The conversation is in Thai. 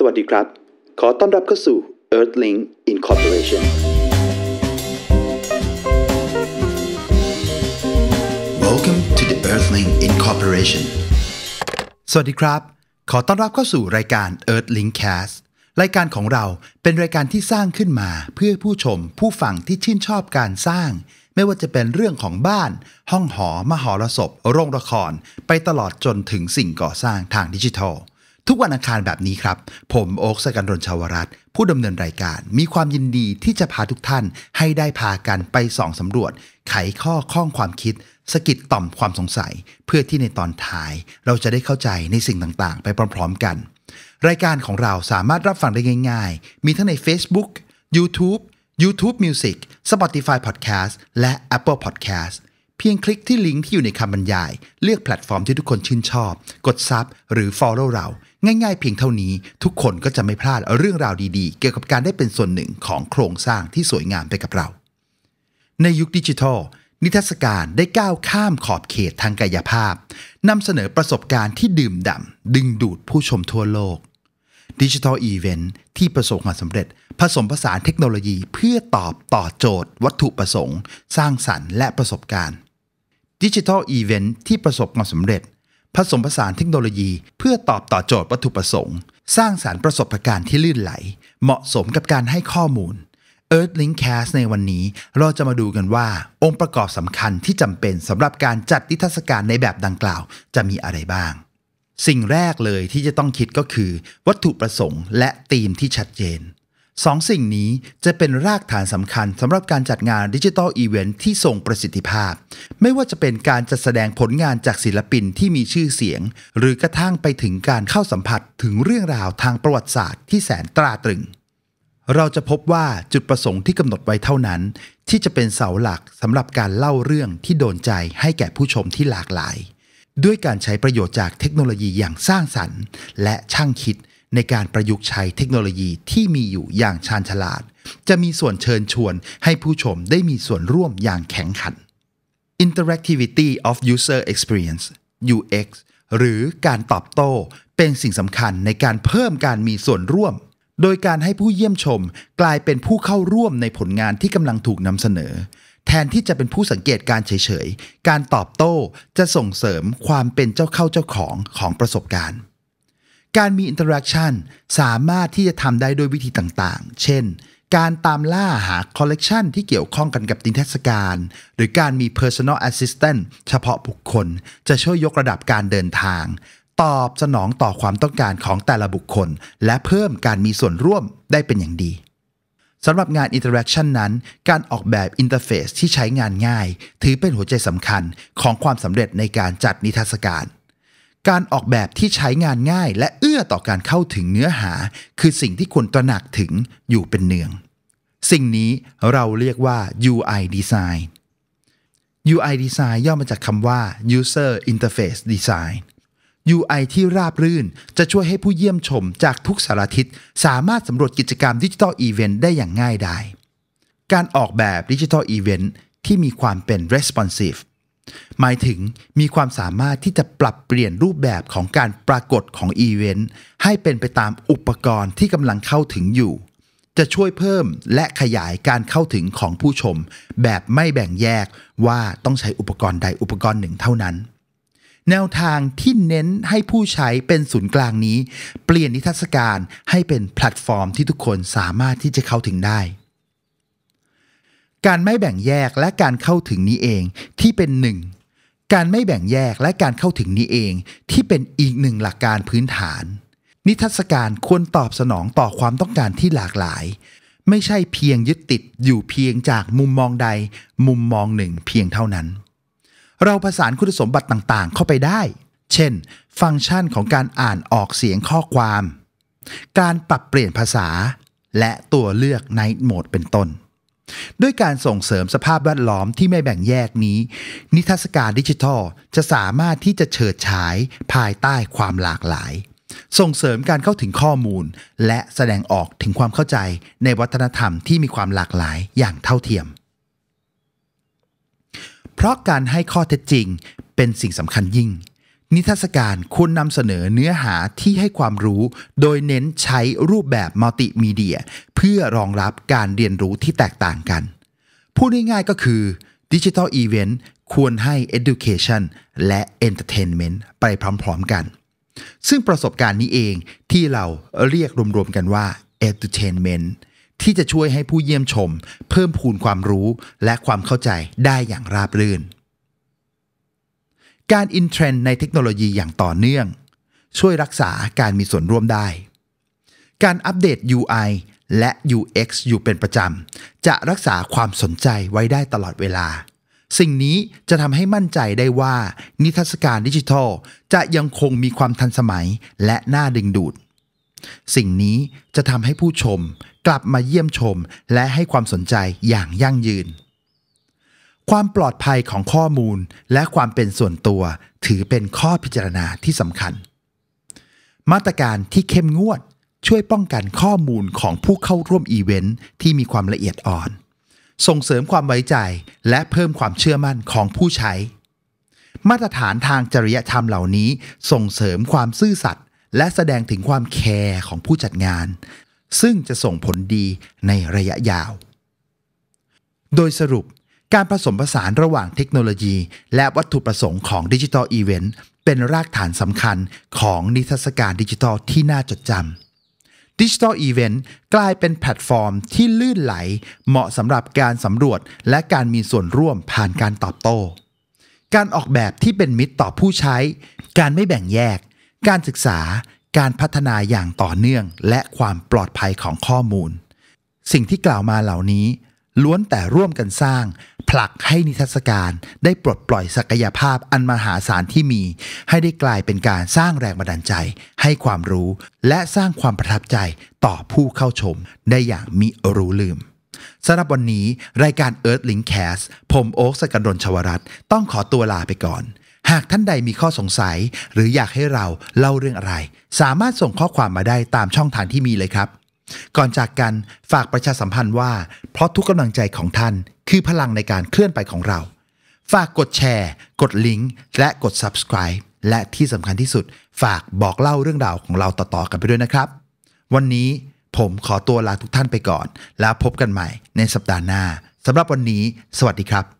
สวัสดีครับ ขอต้อนรับเข้าสู่ Earthlink Incorporation สวัสดีครับ ขอต้อนรับเข้าสู่รายการ Earthlink Cast รายการของเราเป็นรายการที่สร้างขึ้นมาเพื่อผู้ชมผู้ฟังที่ชื่นชอบการสร้าง ไม่ว่าจะเป็นเรื่องของบ้าน ห้องหอ มหรสพโรงละครไปตลอดจนถึงสิ่งก่อสร้างทางดิจิทัลทุกวันอังคารแบบนี้ครับ ผมโอ๊คสกันรนชาวรัตผู้ดำเนินรายการ มีความยินดีที่จะพาทุกท่าน ให้ได้พากันไปส่องสำรวจ ไขข้อข้องความคิด สกิดต่อมความสงสัย เพื่อที่ในตอนท้าย เราจะได้เข้าใจในสิ่งต่างๆ ไปพร้อม ๆ กัน รายการของเราสามารถรับฟังได้ง่าย ๆ มีทั้งใน Facebook YouTube YouTube Music Spotify Podcast และ Apple Podcast เพียงคลิกที่ลิงก์ที่อยู่ในคำบรรยาย เลือกแพลตฟอร์มที่ทุกคนชื่นชอบ กดซับหรือ Follow เราง่ายๆเพียงเท่านี้ ทุกคนก็จะไม่พลาดเรื่องราวดีๆ เกี่ยวกับการได้เป็นส่วนหนึ่งของโครงสร้างที่สวยงามไปกับเรา ในยุคดิจิทัล นิทรรศการได้ก้าวข้ามขอบเขตทางกายภาพนำเสนอประสบการณ์ที่ดื่มด่ำดึงดูดผู้ชมทั่วโลกดิจิทัลอีเวนท์ที่ประสบความสำเร็จ ผสมผสานเทคโนโลยี เพื่อตอบต่อโจทย์ วัตถุประสงค์ สร้างสรรค์ และประสบการณ์ดิจิทัลอีเวนท์ที่ประสบความสำเร็จ ผสมผสานเทคโนโลยี เพื่อตอบต่อโจทย์วัตถุประสงค์ สร้างสารรค์ประสบการณ์ที่ลื่นไหล เหมาะสมกับการให้ข้อมูล Earthlink Cast ในวันนี้เราจะมาดูกันว่า องค์ประกอบสำคัญที่จำเป็นสำหรับการจัดนิทรรศการในแบบดังกล่าวจะมีอะไรบ้าง สิ่งแรกเลยที่จะต้องคิดก็คือ วัตถุประสงค์และธีมที่ชัดเจนสองสิ่งนี้จะเป็นรากฐานสำคัญสำหรับการจัดงานดิจิทัลอีเวนท์ที่ทรงประสิทธิภาพ ไม่ว่าจะเป็นการจัดแสดงผลงานจากศิลปินที่มีชื่อเสียง หรือกระทั่งไปถึงการเข้าสัมผัสถึงเรื่องราวทางประวัติศาสตร์ที่แสนตราตรึงเราจะพบว่าจุดประสงค์ที่กำหนดไว้เท่านั้นที่จะเป็นเสาหลักสำหรับการเล่าเรื่องที่โดนใจให้แก่ผู้ชมที่หลากหลาย ด้วยการใช้ประโยชน์จากเทคโนโลยีอย่างสร้างสรรค์และช่างคิดในการประยุกต์ใช้เทคโนโลยีที่มีอยู่อย่างชาญฉลาด จะมีส่วนเชิญชวนให้ผู้ชมได้มีส่วนร่วมอย่างแข็งขัน Interactivity of User Experience UX หรือการตอบโต้ เป็นสิ่งสำคัญในการเพิ่มการมีส่วนร่วม โดยการให้ผู้เยี่ยมชมกลายเป็นผู้เข้าร่วมในผลงานที่กำลังถูกนำเสนอ แทนที่จะเป็นผู้สังเกตการเฉยๆ การตอบโต้จะส่งเสริมความเป็นเจ้าเข้าเจ้าของของประสบการณ์การมีอินเตอร์แอคชั่นสามารถที่จะทำได้ด้วยวิธีต่างๆ เช่น การตามล่าหาคอลเลกชันที่เกี่ยวข้องกันกับนิทรรศการหรือการมี Personal Assistant เฉพาะบุคคล จะช่วยยกระดับการเดินทาง ตอบสนองต่อความต้องการของแต่ละบุคคล และเพิ่มการมีส่วนร่วมได้เป็นอย่างดี สำหรับงาน Interaction นั้น การออกแบบอินเทอร์เฟซที่ใช้งานง่าย ถือเป็นหัวใจสำคัญของความสำเร็จในการจัดนิทรรศการการออกแบบที่ใช้งานง่ายและเอื้อต่อการเข้าถึงเนื้อหา คือสิ่งที่ควรตระหนักถึงอยู่เป็นเนือง สิ่งนี้เราเรียกว่า UI design UI design ย่อมาจากคำว่า user interface design UI ที่ราบรื่นจะช่วยให้ผู้เยี่ยมชมจากทุกสารทิศสามารถสำรวจกิจกรรมดิจิทัลอีเวนต์ได้อย่างง่ายดาย การออกแบบดิจิทัลอีเวนต์ที่มีความเป็น responsive หมายถึงมีความสามารถที่จะปรับเปลี่ยนรูปแบบของการปรากฏของอีเวนต์ให้เป็นไปตามอุปกรณ์ที่กำลังเข้าถึงอยู่ จะช่วยเพิ่มและขยายการเข้าถึงของผู้ชม แบบไม่แบ่งแยกว่าต้องใช้อุปกรณ์ใดอุปกรณ์หนึ่งเท่านั้น แนวทางที่เน้นให้ผู้ใช้เป็นศูนย์กลางนี้ เปลี่ยนนิทรรศการให้เป็นแพลตฟอร์มที่ทุกคนสามารถที่จะเข้าถึงได้การไม่แบ่งแยกและการเข้าถึงนี้เองที่เป็นหนึ่งการไม่แบ่งแยกและการเข้าถึงนี้เองที่เป็นอีกหนึ่งหลักการพื้นฐาน นิทรรศการควรตอบสนองต่อความต้องการที่หลากหลาย ไม่ใช่เพียงยึดติดอยู่เพียงจากมุมมองใดมุมมองหนึ่ง เพียงเท่านั้น เราผสานคุณสมบัติต่างๆเข้าไปได้ เช่น ฟังก์ชันของการอ่านออกเสียงข้อความ การปรับเปลี่ยนภาษา และตัวเลือกในโหมดเป็นต้นด้วยการส่งเสริมสภาพแวดล้อมที่ไม่แบ่งแยกนี้ นิทรรศการดิจิทัลจะสามารถที่จะเฉิดฉายภายใต้ความหลากหลาย ส่งเสริมการเข้าถึงข้อมูลและแสดงออกถึงความเข้าใจในวัฒนธรรมที่มีความหลากหลายอย่างเท่าเทียม เพราะการให้ข้อเท็จจริงเป็นสิ่งสำคัญยิ่งนิทรรศการควรนำเสนอเนื้อหาที่ให้ความรู้ โดยเน้นใช้รูปแบบมัลติมีเดีย เพื่อรองรับการเรียนรู้ที่แตกต่างกัน พูดง่ายๆก็คือดิจิทัลอีเวนต์ควรให้ Education และ Entertainment ไปพร้อมๆกัน ซึ่งประสบการณ์นี้เองที่เราเรียกรวมๆกันว่า Entertainment ที่จะช่วยให้ผู้เยี่ยมชมเพิ่มพูนความรู้และความเข้าใจได้อย่างราบรื่นการอินเทรนด์ในเทคโนโลยีอย่างต่อเนื่อง ช่วยรักษาการมีส่วนร่วมได้ การอัปเดต UI และ UX อยู่เป็นประจำ จะรักษาความสนใจไว้ได้ตลอดเวลา สิ่งนี้จะทำให้มั่นใจได้ว่านิทรรศการดิจิทัลจะยังคงมีความทันสมัยและน่าดึงดูด สิ่งนี้จะทำให้ผู้ชมกลับมาเยี่ยมชมและให้ความสนใจอย่างยั่งยืนความปลอดภัยของข้อมูลและความเป็นส่วนตัวถือเป็นข้อพิจารณาที่สำคัญ มาตรการที่เข้มงวด ช่วยป้องกันข้อมูลของผู้เข้าร่วมอีเวนต์ที่มีความละเอียดอ่อน ส่งเสริมความไว้ใจและเพิ่มความเชื่อมั่นของผู้ใช้ มาตรฐานทางจริยธรรมเหล่านี้ส่งเสริมความซื่อสัตย์และแสดงถึงความแคร์ของผู้จัดงาน ซึ่งจะส่งผลดีในระยะยาว โดยสรุปการผสมผสานระหว่างเทคโนโลยีและวัตถุประสงค์ของดิจิทัลอีเวนต์เป็นรากฐานสำคัญของนิทรรศการดิจิทัลที่น่าจดจำ ดิจิทัลอีเวนต์กลายเป็นแพลตฟอร์มที่ลื่นไหลเหมาะสำหรับการสำรวจและการมีส่วนร่วมผ่านการตอบโต้ การออกแบบที่เป็นมิตรต่อผู้ใช้ การไม่แบ่งแยก การศึกษา การพัฒนาอย่างต่อเนื่องและความปลอดภัยของข้อมูล สิ่งที่กล่าวมาเหล่านี้ล้วนแต่ร่วมกันสร้าง ผลักให้นิทรรศการ ได้ปลดปล่อยศักยภาพอันมหาศาลที่มี ให้ได้กลายเป็นการสร้างแรงบันดาลใจให้ความรู้ และสร้างความประทับใจต่อผู้เข้าชม ได้อย่างมิรู้ลืม สำหรับวันนี้ รายการ Earthling Cast ผมโอ๊คสกันดลชวรัตต้องขอตัวลาไปก่อน หากท่านใดมีข้อสงสัย หรืออยากให้เราเล่าเรื่องอะไร สามารถส่งข้อความมาได้ตามช่องทางที่มีเลยครับก่อนจากกันฝากประชาสัมพันธ์ว่า เพราะทุกกำลังใจของท่านคือพลังในการเคลื่อนไปของเรา ฝากกดแชร์ กดลิงก์และกด subscribe และที่สำคัญที่สุด ฝากบอกเล่าเรื่องราวของเราต่อๆกันไปด้วยนะครับ วันนี้ผมขอตัวลาทุกท่านไปก่อน แล้วพบกันใหม่ในสัปดาห์หน้าสำหรับวันนี้ สวัสดีครับ